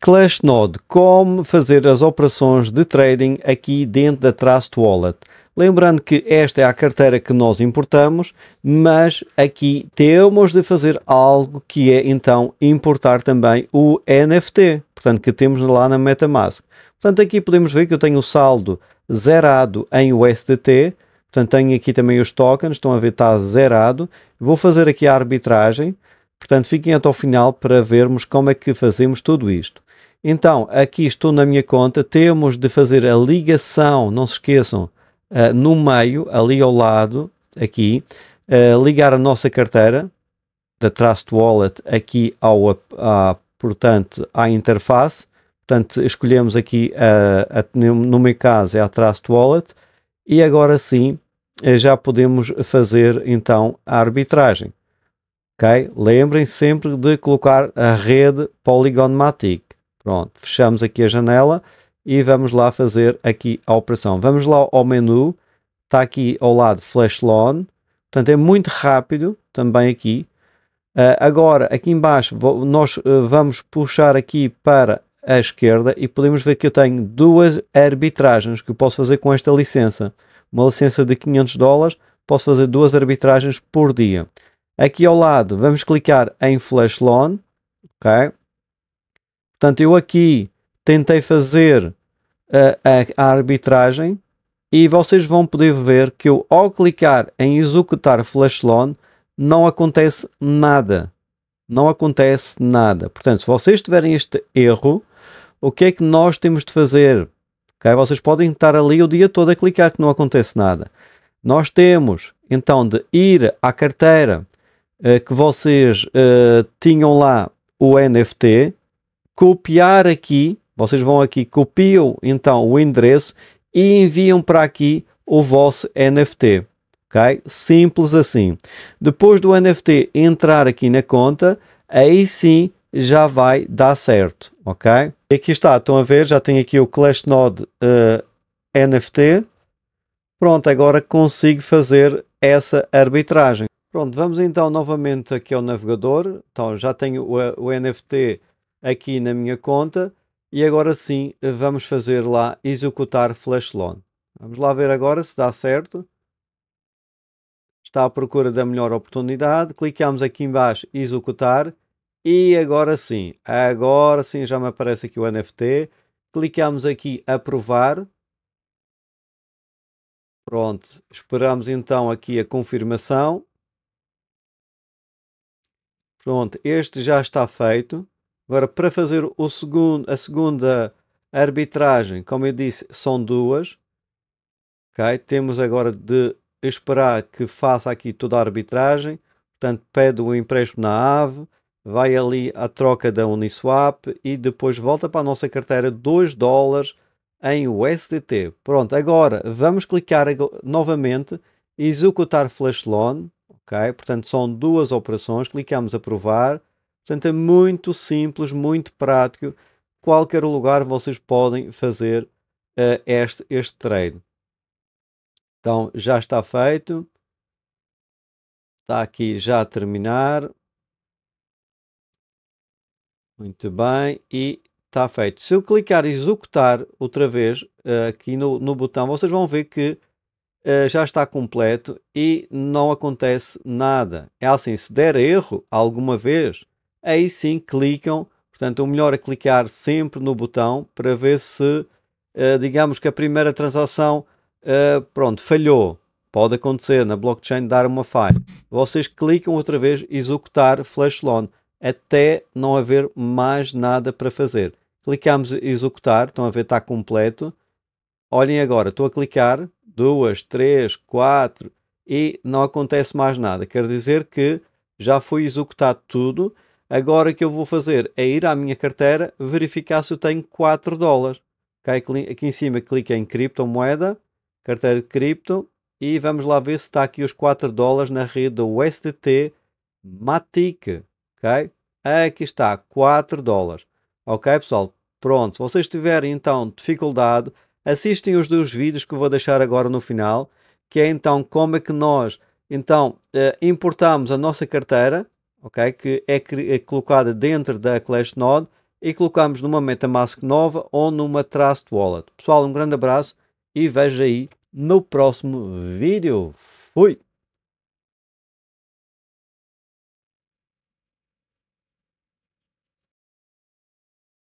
ClashNode, como fazer as operações de trading aqui dentro da Trust Wallet. Lembrando que esta é a carteira que nós importamos, mas aqui temos de fazer algo que é então importar também o NFT, portanto que temos lá na MetaMask. Portanto aqui podemos ver que eu tenho o saldo zerado em USDT, portanto tenho aqui também os tokens, estão a ver está zerado. Vou fazer aqui a arbitragem, portanto fiquem até o final para vermos como é que fazemos tudo isto. Então, aqui estou na minha conta, temos de fazer a ligação, não se esqueçam, uh, no meio, ali ao lado, aqui, uh, ligar a nossa carteira da Trust Wallet aqui ao, a, portanto, à interface. Portanto, escolhemos aqui, a, a, no meu caso, é a Trust Wallet. E agora sim, eh, já podemos fazer então a arbitragem. Okay? Lembrem sempre de colocar a rede Polygon Matic. Pronto, fechamos aqui a janela e vamos lá fazer aqui a operação. Vamos lá ao menu, está aqui ao lado Flash Loan, portanto é muito rápido também aqui. Uh, agora, aqui embaixo, vou, nós uh, vamos puxar aqui para a esquerda e podemos ver que eu tenho duas arbitragens que eu posso fazer com esta licença. Uma licença de 500 dólares, posso fazer duas arbitragens por dia. Aqui ao lado, vamos clicar em Flash Loan, ok? Portanto, eu aqui tentei fazer a, a, a arbitragem e vocês vão poder ver que eu, ao clicar em executar flash loan, não acontece nada. Não acontece nada. Portanto, se vocês tiverem este erro, o que é que nós temos de fazer? Okay? Vocês podem estar ali o dia todo a clicar que não acontece nada. Nós temos então de ir à carteira eh, que vocês eh, tinham lá o NFT copiar aqui, vocês vão aqui, copiam então o endereço e enviam para aqui o vosso NFT. Ok? Simples assim. Depois do NFT entrar aqui na conta, aí sim já vai dar certo. Ok? E aqui está, estão a ver, já tem aqui o Clash Node uh, eh, NFT. Pronto, agora consigo fazer essa arbitragem. Pronto, vamos então novamente aqui ao navegador. Então já tenho o, o NFT aqui na minha conta e agora sim vamos fazer lá executar flash loan. Vamos lá ver agora se dá certo. Está à procura da melhor oportunidade. Clicamos aqui em baixo executar e agora sim, agora sim já me aparece aqui o NFT. Clicamos aqui aprovar. Pronto, esperamos então aqui a confirmação. Pronto, este já está feito. Agora, para fazer o segundo, a segunda arbitragem, como eu disse, são duas. Okay? Temos agora de esperar que faça aqui toda a arbitragem. Portanto, pede o empréstimo na AVE, vai ali à troca da Uniswap e depois volta para a nossa carteira 2 dólares em USDT. Pronto, agora vamos clicar novamente executar flash loan, ok? Portanto, são duas operações, clicamos aprovar Portanto, é muito simples, muito prático. Qualquer lugar vocês podem fazer uh, este, este trade. Então, já está feito. Está aqui já a terminar. Muito bem. E está feito. Se eu clicar executar outra vez uh, aqui no, no botão, vocês vão ver que uh, já está completo e não acontece nada. É assim, se der erro alguma vez, aí sim clicam. Portanto, o melhor é clicar sempre no botão para ver se, eh, digamos que a primeira transação, eh, pronto, falhou. Pode acontecer na blockchain dar uma falha. Vocês clicam outra vez executar flash loan até não haver mais nada para fazer. Clicamos executar, estão a ver, está completo. Olhem agora, estou a clicar, duas, três, quatro e não acontece mais nada. Quer dizer que já foi executado tudo Agora o que eu vou fazer é ir à minha carteira, verificar se eu tenho 4 dólares. Okay? Aqui em cima clica em criptomoeda, carteira de cripto, e vamos lá ver se está aqui os 4 dólares na rede do USDT Matic. Ok? Aqui está, 4 dólares. Ok, pessoal? Pronto, se vocês tiverem então dificuldade, assistem os dois vídeos que eu vou deixar agora no final, que é então como é que nós então eh, importamos a nossa carteira okay? que é, é colocada dentro da Clash Node e colocamos numa MetaMask nova ou numa Trust Wallet. Pessoal, um grande abraço e vejo aí no próximo vídeo. Fui!